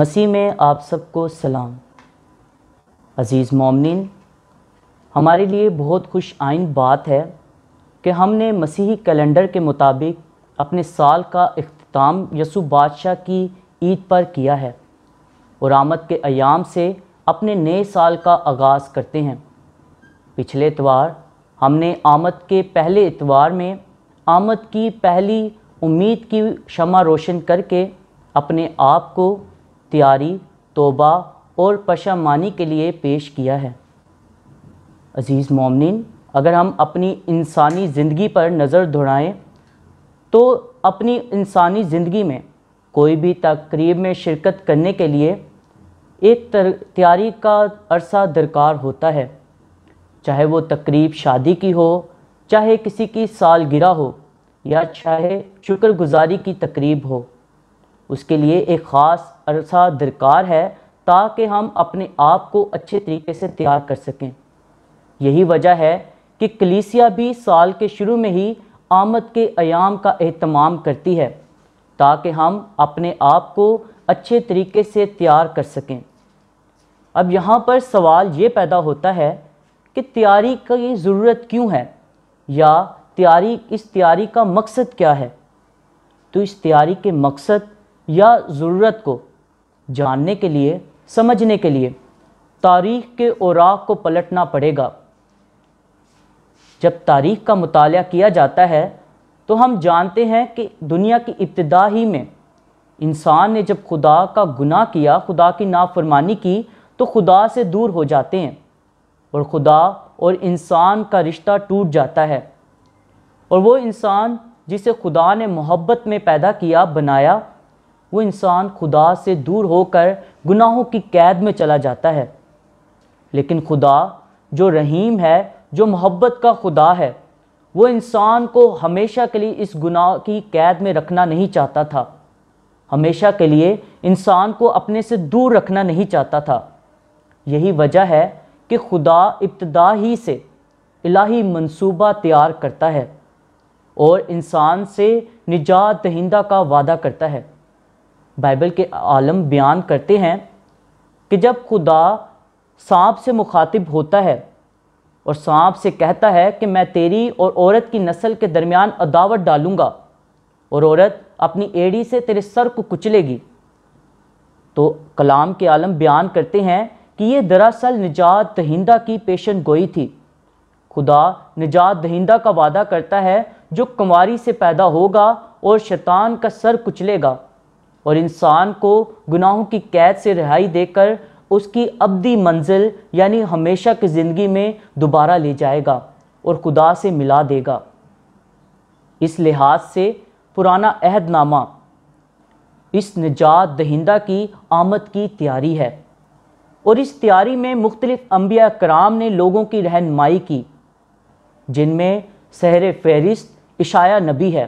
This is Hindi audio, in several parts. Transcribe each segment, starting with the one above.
मसीह में आप सबको सलाम अज़ीज़ मोमिन हमारे लिए बहुत खुश आइन बात है कि हमने मसीही कैलेंडर के मुताबिक अपने साल का अख्ताम यसु बादशाह की ईद पर किया है और आमद के अयाम से अपने नए साल का आगाज़ करते हैं पिछले इतवार हमने आमद के पहले इतवार में आमद की पहली उम्मीद की शमा रोशन करके अपने आप को तैयारी तोबा और पशामानी के लिए पेश किया है अज़ीज़ मोमिन अगर हम अपनी इंसानी ज़िंदगी पर नज़र दौड़ाएँ तो अपनी इंसानी ज़िंदगी में कोई भी तकरीब में शिरकत करने के लिए एक तैयारी का अरसा दरकार होता है चाहे वो तकरीब शादी की हो चाहे किसी की सालगिरह हो या चाहे शुक्रगुजारी की तकरीब हो उसके लिए एक ख़ास अरसा दरकार है ताकि हम अपने आप को अच्छे तरीके से तैयार कर सकें यही वजह है कि कलीसिया भी साल के शुरू में ही आमद के अयाम का अहतमाम करती है ताकि हम अपने आप को अच्छे तरीके से तैयार कर सकें अब यहाँ पर सवाल ये पैदा होता है कि तैयारी की ज़रूरत क्यों है या तैयारी इस तैयारी का मकसद क्या है तो इस तैयारी के मकसद या ज़रूरत को जानने के लिए समझने के लिए तारीख के औराक को पलटना पड़ेगा जब तारीख का मुताल किया जाता है तो हम जानते हैं कि दुनिया की इब्तदा ही में इंसान ने जब खुदा का गुनाह किया खुदा की नाफरमानी की तो खुदा से दूर हो जाते हैं और खुदा और इंसान का रिश्ता टूट जाता है और वो इंसान जिसे खुदा ने मोहब्बत में पैदा किया बनाया वो इंसान खुदा से दूर होकर गुनाहों की कैद में चला जाता है लेकिन खुदा जो रहीम है जो मोहब्बत का खुदा है वो इंसान को हमेशा के लिए इस गुनाह की कैद में रखना नहीं चाहता था हमेशा के लिए इंसान को अपने से दूर रखना नहीं चाहता था यही वजह है कि खुदा इब्तदा ही से इलाही मंसूबा तैयार करता है और इंसान से निजात दहिंदा का वादा करता है बाइबल के आलम बयान करते हैं कि जब खुदा सांप से मुखातिब होता है और सांप से कहता है कि मैं तेरी और औरत की नस्ल के दरमियान अदावत डालूंगा और औरत अपनी एड़ी से तेरे सर को कुचलेगी तो कलाम के आलम बयान करते हैं कि ये दरअसल निजात दहिंदा की पेशन गोई थी खुदा निजात दहिंदा का वादा करता है जो कुमारी से पैदा होगा और शैतान का सर कुचलेगा और इंसान को गुनाहों की कैद से रिहाई देकर उसकी अबदी मंजिल यानी हमेशा की ज़िंदगी में दोबारा ले जाएगा और खुदा से मिला देगा इस लिहाज से पुराना अहदनामा इस निजात दहिंदा की आमद की तैयारी है और इस तैयारी में मुख्तलिफ़ अम्बिया कराम ने लोगों की रहनमाई की जिनमें सहर फहरिस्त इशाया नबी है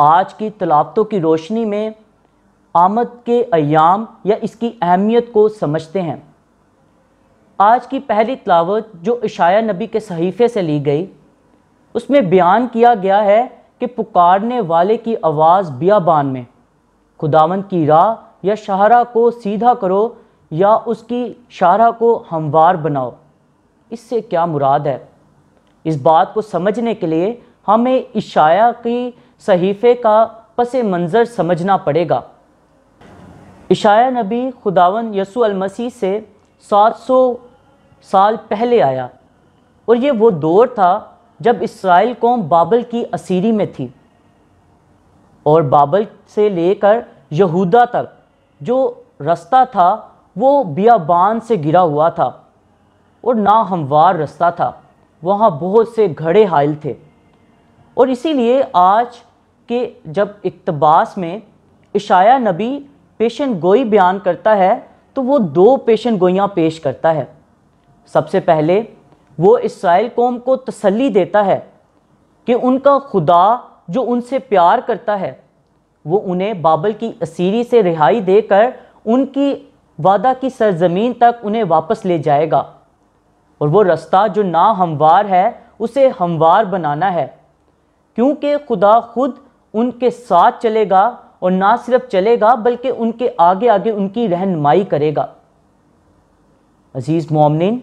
आज की तलावतों की रोशनी में आमद के अयाम या इसकी अहमियत को समझते हैं आज की पहली तलावत जो इशाया नबी के सहीफ़े से ली गई उसमें बयान किया गया है कि पुकारने वाले की आवाज़ बियाबान में खुदावन की राह या शाहरा को सीधा करो या उसकी शाहरा को हमवार बनाओ इससे क्या मुराद है इस बात को समझने के लिए हमें इशाया की सहीफ़े का पस मंज़र समझना पड़ेगा इशाया नबी खुदावन यसू अलमसी से 700 साल पहले आया और ये वो दौर था जब इसराइल कौम बाबल की असीरी में थी और बाबल से लेकर यहूदा तक जो रास्ता था वो बियाबान से गिरा हुआ था और ना हमवार रास्ता था वहाँ बहुत से घड़े हाइल थे और इसीलिए आज के जब इकतबास में इशाया नबी पेशन गोई बयान करता है तो वो दो पेशन गोइयाँ पेश करता है सबसे पहले वो इसराइल कौम को तसल्ली देता है कि उनका खुदा जो उनसे प्यार करता है वो उन्हें बाबल की असीरी से रिहाई देकर उनकी वादा की सरजमीन तक उन्हें वापस ले जाएगा और वो रास्ता जो ना हमवार है उसे हमवार बनाना है क्योंकि खुदा खुद उनके साथ चलेगा और ना सिर्फ चलेगा बल्कि उनके आगे आगे उनकी रहनमाई करेगा अजीज़ मोमिन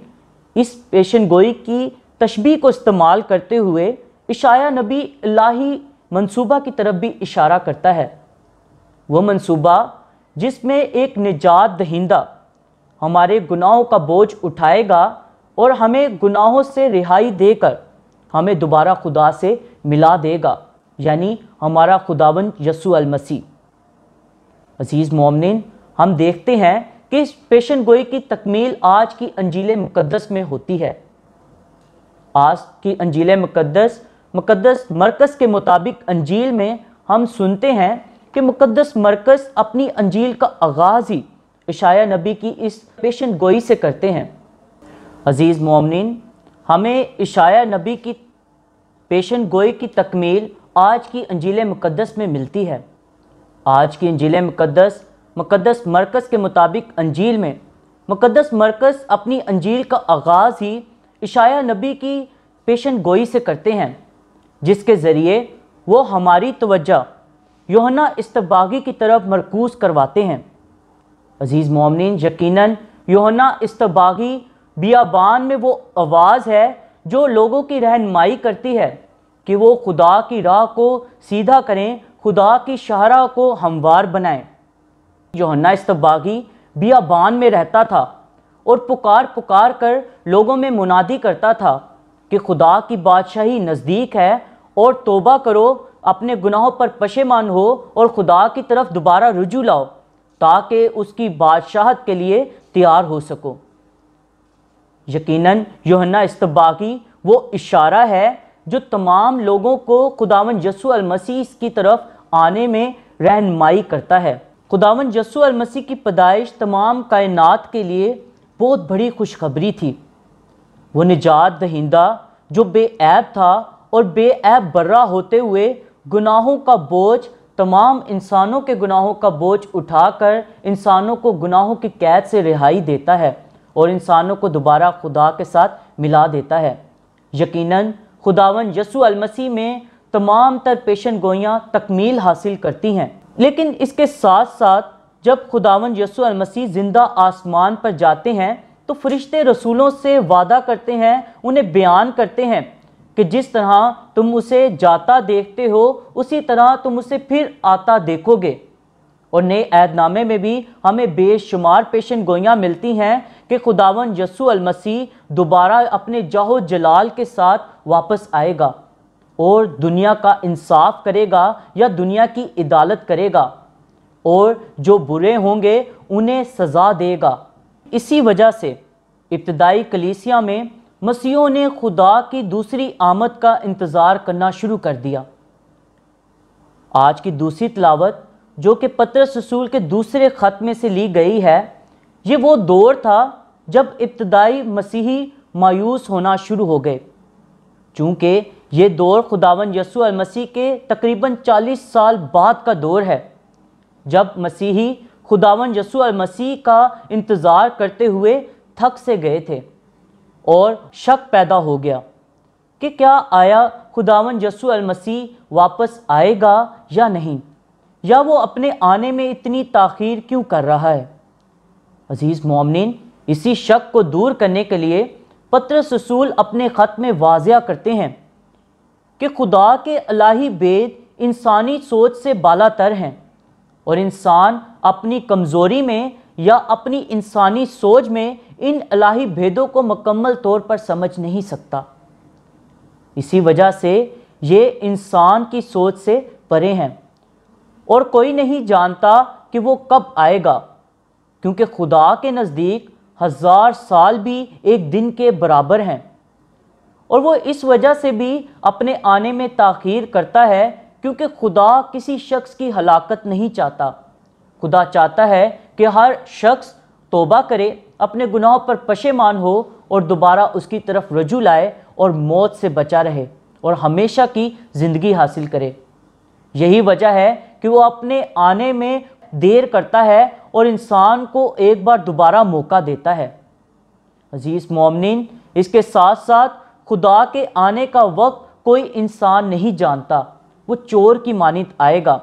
इस पेशन गोई की तशबी को इस्तेमाल करते हुए इशाया नबी लाही मनसूबा की तरफ भी इशारा करता है वह मनसूबा जिसमें एक निजात दहिंदा हमारे गुनाहों का बोझ उठाएगा और हमें गुनाहों से रिहाई देकर हमें दोबारा खुदा से मिला देगा यानी हमारा खुदावन यसु अलमसी अजीज़ मोमिन हम देखते हैं कि पेशन गोई की तकमील आज की अंजील मुकदस में होती है आज की अंजील मुकदस मुकदस मरकज़ के मुताबिक अंजील में हम सुनते हैं कि मुकदस मरकज़ अपनी अंजील का आगाज़ ही इशाया नबी की इस पेशन गोई से करते हैं अज़ीज़ मोमिन हमें इशाया नबी की पेशन गोई की तकमील आज की अंजील मुकदस में मिलती है आज की अंजील मुकदस मुकदस मरकज़ के मुताबिक अंजील में मुकदस मरकज़ अपनी अंजील का आगाज़ ही इशाया नबी की पेशन गोई से करते हैं जिसके ज़रिए वो हमारी तोज्जा योहना इस्तबागी की तरफ मरकूज़ करवाते हैं अज़ीज़ ममिन यकीनन योहना इस्तबागी बियाबान में वो आवाज़ है जो लोगों की रहनमाई करती है कि वो खुदा की राह को सीधा करें खुदा की शाहरा को हमवार बनाएं योहन्ना इस्तबागी बियाबान में रहता था और पुकार पुकार कर लोगों में मुनादी करता था कि खुदा की बादशाही नज़दीक है और तोबा करो अपने गुनाहों पर पशेमान हो और खुदा की तरफ दोबारा रुजू लाओ ताकि उसकी बादशाहत के लिए तैयार हो सको यकीनन योहन्ना इस्तबागी वो इशारा है जो तमाम लोगों को खुदावन यसु अलमसी की तरफ आने में रहनमाई करता है खुदावन यसु अलमसी की पैदाइश तमाम कायनात के लिए बहुत बड़ी खुशखबरी थी वो निजात दहिंदा जो बेऐब था और बेऐब बर्रा होते हुए गुनाहों का बोझ तमाम इंसानों के गुनाहों का बोझ उठाकर इंसानों को गुनाहों की कैद से रिहाई देता है और इंसानों को दोबारा खुदा के साथ मिला देता है यकीनन खुदावन यसु अलमसी में तमाम तर पेशन गोयाँ तकमील हासिल करती हैं लेकिन इसके साथ साथ जब खुदावन यसु अलमसी ज़िंदा आसमान पर जाते हैं तो फरिश्ते रसूलों से वादा करते हैं उन्हें बयान करते हैं कि जिस तरह तुम उसे जाता देखते हो उसी तरह तुम उसे फिर आता देखोगे और नए ऐदनामे में भी हमें बेशुमार पेशन गोयाँ मिलती हैं कि खुदावन यसु अलमसी दोबारा अपने जाहो जलाल के साथ वापस आएगा और दुनिया का इंसाफ करेगा या दुनिया की इदालत करेगा और जो बुरे होंगे उन्हें सज़ा देगा इसी वजह से इब्तदाई कलीसिया में मसीहों ने खुदा की दूसरी आमद का इंतज़ार करना शुरू कर दिया आज की दूसरी तलावत जो कि पत्र ससूल के दूसरे ख़त में से ली गई है ये वो दौर था जब इब्तदाई मसीही मायूस होना शुरू हो गए चूँकि ये दौर खुदावन यसु अल मसीह के तकरीबन 40 साल बाद का दौर है जब मसीही खुदावन यसु अल मसीह का इंतज़ार करते हुए थक से गए थे और शक पैदा हो गया कि क्या आया खुदावन यसु अल मसीह वापस आएगा या नहीं या वो अपने आने में इतनी ताखीर क्यों कर रहा है अज़ीज़ मोमिन इसी शक को दूर करने के लिए पत्र ससूल अपने ख़त में वाजिया करते हैं कि खुदा के अलाही बेद इंसानी सोच से बाला तर हैं और इंसान अपनी कमज़ोरी में या अपनी इंसानी सोच में इन अलाही भेदों को मकम्मल तौर पर समझ नहीं सकता इसी वजह से ये इंसान की सोच से परे हैं और कोई नहीं जानता कि वो कब आएगा क्योंकि खुदा के नज़दीक हज़ार साल भी एक दिन के बराबर हैं और वो इस वजह से भी अपने आने में ताखीर करता है क्योंकि खुदा किसी शख्स की हलाकत नहीं चाहता खुदा चाहता है कि हर शख्स तोबा करे अपने गुनाहों पर पशेमान हो और दोबारा उसकी तरफ रजू लाए और मौत से बचा रहे और हमेशा की ज़िंदगी हासिल करे यही वजह है कि वो अपने आने में देर करता है और इंसान को एक बार दोबारा मौका देता है अजीज़ मोमिन इसके साथ साथ खुदा के आने का वक्त कोई इंसान नहीं जानता वो चोर की मानित आएगा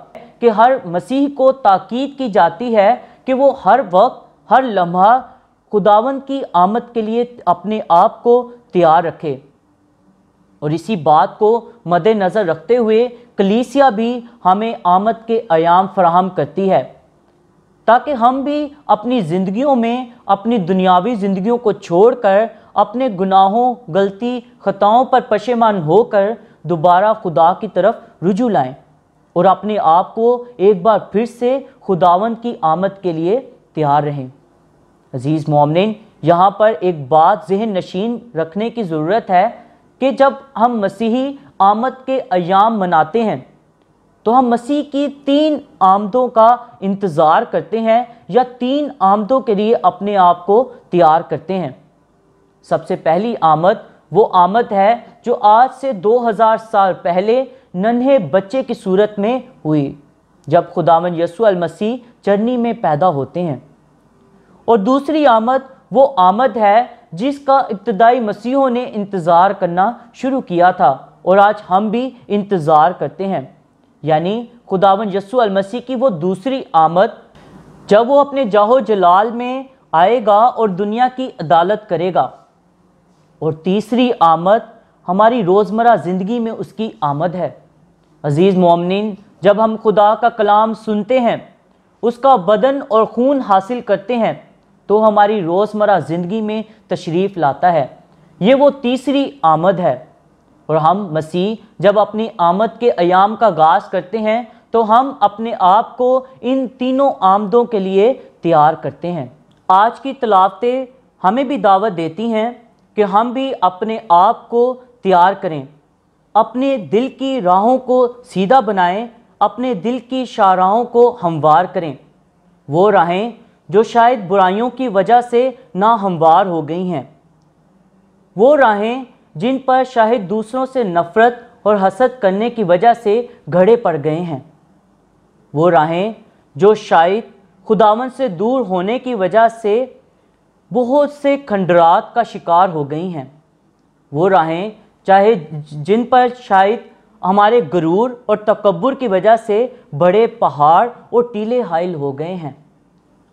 कि हर मसीह को ताकीद की जाती है कि वो हर वक्त हर लम्हा खुदावन की आमद के लिए अपने आप को तैयार रखे और इसी बात को मद्दनज़र रखते हुए कलीसिया भी हमें आमद के आयाम फ्राहम करती है ताकि हम भी अपनी ज़िंदगियों में अपनी दुनियावी ज़िंदगियों को छोड़कर अपने गुनाहों गलती ख़ताओं पर पशेमान होकर दोबारा खुदा की तरफ रुजू लाएँ और अपने आप को एक बार फिर से खुदावंत की आमद के लिए तैयार रहें अज़ीज़ मोमिन यहाँ पर एक बात जहन नशीन रखने की ज़रूरत है कि जब हम मसीही आमद के अयाम मनाते हैं तो हम मसीह की तीन आमदों का इंतज़ार करते हैं या तीन आमदों के लिए अपने आप को तैयार करते हैं सबसे पहली आमद वो आमद है जो आज से 2000 साल पहले नन्हे बच्चे की सूरत में हुई जब खुदावन यसु मसीह चरनी में पैदा होते हैं और दूसरी आमद वो आमद है जिसका इब्तदाई मसीहों ने इंतज़ार करना शुरू किया था और आज हम भी इंतज़ार करते हैं यानी खुदावन यसु अलमसी की वो दूसरी आमद जब वो अपने जाहो जलाल में आएगा और दुनिया की अदालत करेगा और तीसरी आमद हमारी रोज़मर्रा ज़िंदगी में उसकी आमद है अज़ीज़ ममिन जब हम खुदा का कलाम सुनते हैं उसका बदन और खून हासिल करते हैं तो हमारी रोज़मर्रा ज़िंदगी में तशरीफ़ लाता है ये वो तीसरी आमद है और हम मसीह जब अपनी आमद के अयाम का गाज करते हैं तो हम अपने आप को इन तीनों आमदों के लिए तैयार करते हैं आज की तलावतें हमें भी दावत देती हैं कि हम भी अपने आप को तैयार करें अपने दिल की राहों को सीधा बनाएं अपने दिल की शाहराहों को हमवार करें वो राहें जो शायद बुराइयों की वजह से ना हमवार हो गई हैं वो राहें जिन पर शायद दूसरों से नफ़रत और हसद करने की वजह से घड़े पड़ गए हैं वो राहें जो शायद खुदावन से दूर होने की वजह से बहुत से खंडरात का शिकार हो गई हैं वो राहें चाहे जिन पर शायद हमारे गरूर और तकबर की वजह से बड़े पहाड़ और टीले हाइल हो गए हैं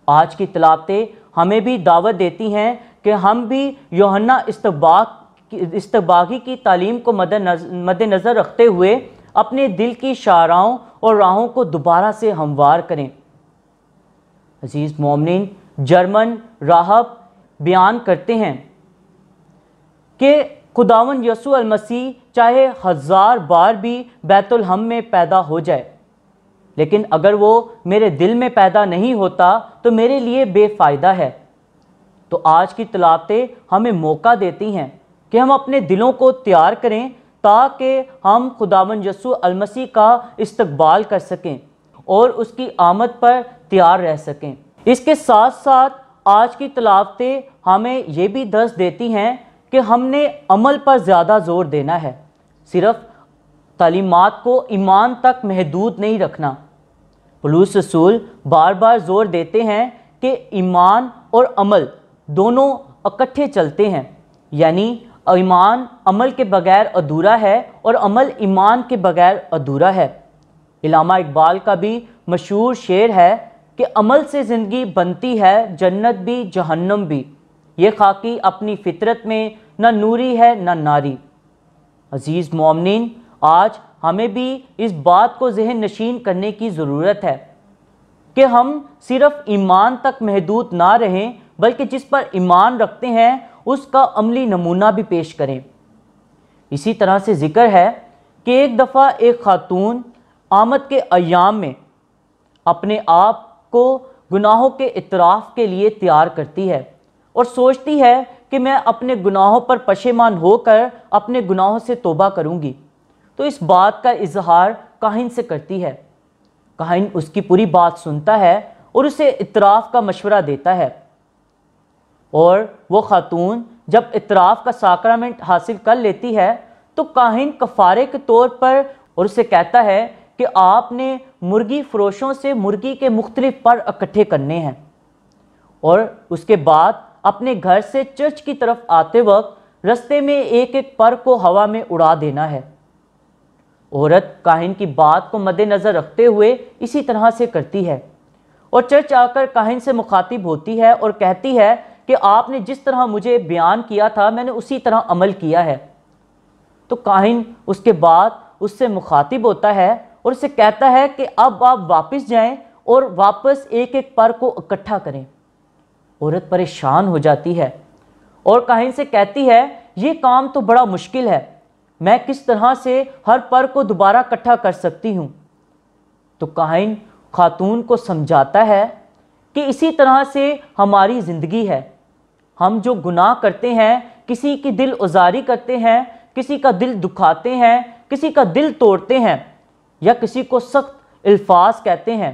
आज की तलाबते हमें भी दावत देती हैं कि हम भी योहन्ना इस्तबाक इस्तबागी की तालीम को मद्द नज़र रखते हुए अपने दिल की शाराओं और राहों को दोबारा से हमवार करें अजीज़ मोमिन जर्मन राहब बयान करते हैं कि खुदावन यसू मसीह चाहे हज़ार बार भी हम में पैदा हो जाए लेकिन अगर वो मेरे दिल में पैदा नहीं होता तो मेरे लिए बेफ़ायदा है तो आज की तलाते हमें मौका देती हैं कि हम अपने दिलों को तैयार करें ताकि हम खुदा यसु अलमसी का इस्तबाल कर सकें और उसकी आमद पर तैयार रह सकें इसके साथ साथ आज की तलावतें हमें यह भी दर्ज देती हैं कि हमने अमल पर ज़्यादा ज़ोर देना है सिर्फ तलीमत को ईमान तक महदूद नहीं रखना पुलूस रसूल बार बार ज़ोर देते हैं कि ईमान और अमल दोनों इकट्ठे चलते हैं यानी ईमान अमल के बगैर अधूरा है और अमल ईमान के बगैर अधूरा है इलामा इकबाल का भी मशहूर शेर है कि अमल से ज़िंदगी बनती है जन्नत भी जहन्नम भी ये खाकी अपनी फितरत में न नूरी है ना नारी अज़ीज़ ममिन आज हमें भी इस बात को जहन नशीन करने की ज़रूरत है कि हम सिर्फ ईमान तक महदूद ना रहें बल्कि जिस पर ईमान रखते हैं उसका अमली नमूना भी पेश करें इसी तरह से ज़िक्र है कि एक दफ़ा एक खातून आमद के अयाम में अपने आप को गुनाहों के इतराफ़ के लिए तैयार करती है और सोचती है कि मैं अपने गुनाहों पर पशेमान होकर अपने गुनाहों से तोबा करूंगी तो इस बात का इजहार काहिन से करती है काहिन उसकी पूरी बात सुनता है और उसे इतराफ़ का मशवरा देता है और वो ख़ातून जब इतराफ़ का साक्रामेंट हासिल कर लेती है तो काहिन कफ़ारे के तौर पर और उसे कहता है कि आपने मुर्गी फरोशों से मुर्गी के मुख्तलिफ पर इकट्ठे करने हैं और उसके बाद अपने घर से चर्च की तरफ आते वक्त रस्ते में एक एक पर को हवा में उड़ा देना है औरत काहिन की बात को मद्देनज़र रखते हुए इसी तरह से करती है और चर्च आकर काहिन से मुखातिब होती है और कहती है कि आपने जिस तरह मुझे बयान किया था मैंने उसी तरह अमल किया है तो काहिन उसके बाद उससे मुखातिब होता है और उसे कहता है कि अब आप वापस जाएं और वापस एक एक पर को इकट्ठा करें औरत परेशान हो जाती है और काहिन से कहती है ये काम तो बड़ा मुश्किल है मैं किस तरह से हर पर को दोबारा इकट्ठा कर सकती हूँ तो काहिन खातून को समझाता है कि इसी तरह से हमारी ज़िंदगी है हम जो गुनाह करते हैं किसी की दिल उजारी करते हैं किसी का दिल दुखाते हैं किसी का दिल तोड़ते हैं या किसी को सख्त अल्फाज कहते हैं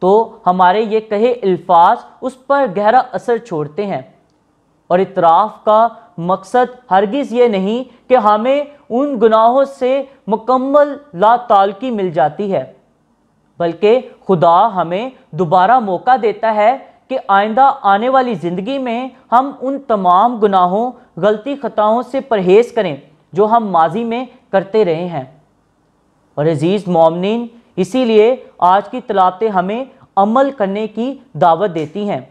तो हमारे ये कहे अल्फाज उस पर गहरा असर छोड़ते हैं और इतराफ़ का मकसद हरगिज़ ये नहीं कि हमें उन गुनाहों से मुकम्मल की मिल जाती है बल्कि खुदा हमें दोबारा मौका देता है कि आइंदा आने वाली ज़िंदगी में हम उन तमाम गुनाहों गलती ख़ताओं से परहेज़ करें जो हम माजी में करते रहे हैं और अज़ीज़ मॉमिन इसीलिए आज की तलावतें हमें अमल करने की दावत देती हैं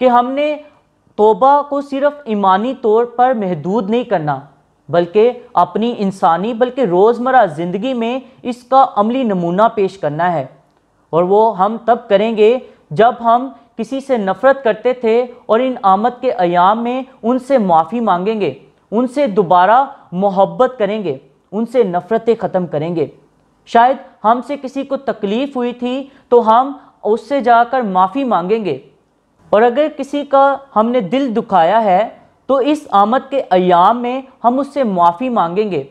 कि हमने तोबा को सिर्फ ईमानी तौर पर महदूद नहीं करना बल्कि अपनी इंसानी बल्कि रोज़मर्रा ज़िंदगी में इसका अमली नमूना पेश करना है और वो हम तब करेंगे जब हम किसी से नफ़रत करते थे और इन आमद के अयाम में उनसे माफ़ी मांगेंगे उनसे दोबारा मोहब्बत करेंगे उनसे नफ़रतें ख़त्म करेंगे शायद हमसे किसी को तकलीफ़ हुई थी तो हम उससे जाकर माफ़ी मांगेंगे और अगर किसी का हमने दिल दुखाया है तो इस आमद के अयाम में हम उससे माफ़ी मांगेंगे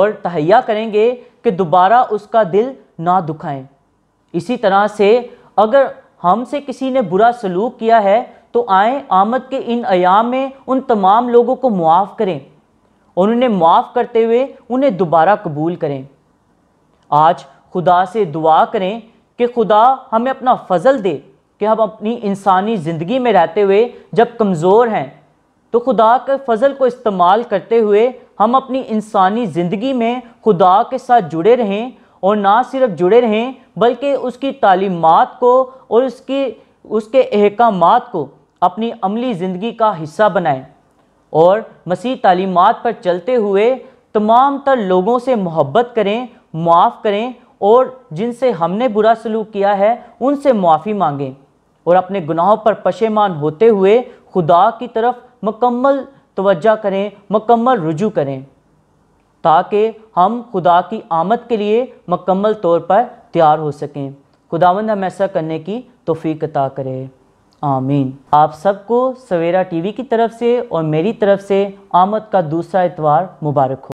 और तहैया करेंगे कि दोबारा उसका दिल ना दुखाएं इसी तरह से अगर हमसे किसी ने बुरा सलूक किया है तो आए आमद के इन अयाम में उन तमाम लोगों को मुआफ़ करें और उन्हें माफ़ करते हुए उन्हें दोबारा कबूल करें आज खुदा से दुआ करें कि खुदा हमें अपना फजल दे कि हम अपनी इंसानी ज़िंदगी में रहते हुए जब कमज़ोर हैं तो खुदा के फजल को इस्तेमाल करते हुए हम अपनी इंसानी ज़िंदगी में खुदा के साथ जुड़े रहें और ना सिर्फ जुड़े रहें बल्कि उसकी तालीमत को और उसकी उसके अहकाम को अपनी अमली ज़िंदगी का हिस्सा बनाएं और मसीह तालीमत पर चलते हुए तमाम तर लोगों से मोहब्बत करें माफ़ करें और जिनसे हमने बुरा सलूक किया है उनसे माफ़ी मांगें और अपने गुनाहों पर पशेमान होते हुए खुदा की तरफ मकम्मल तोज्जा करें मकम्मल रुजू करें ताकि हम खुदा की आमद के लिए मकम्मल तौर पर तैयार हो सकें खुदावंद हम ऐसा करने की तोफ़ी अता करें आमीन आप सबको सवेरा टीवी की तरफ से और मेरी तरफ से आमद का दूसरा इतवार मुबारक हो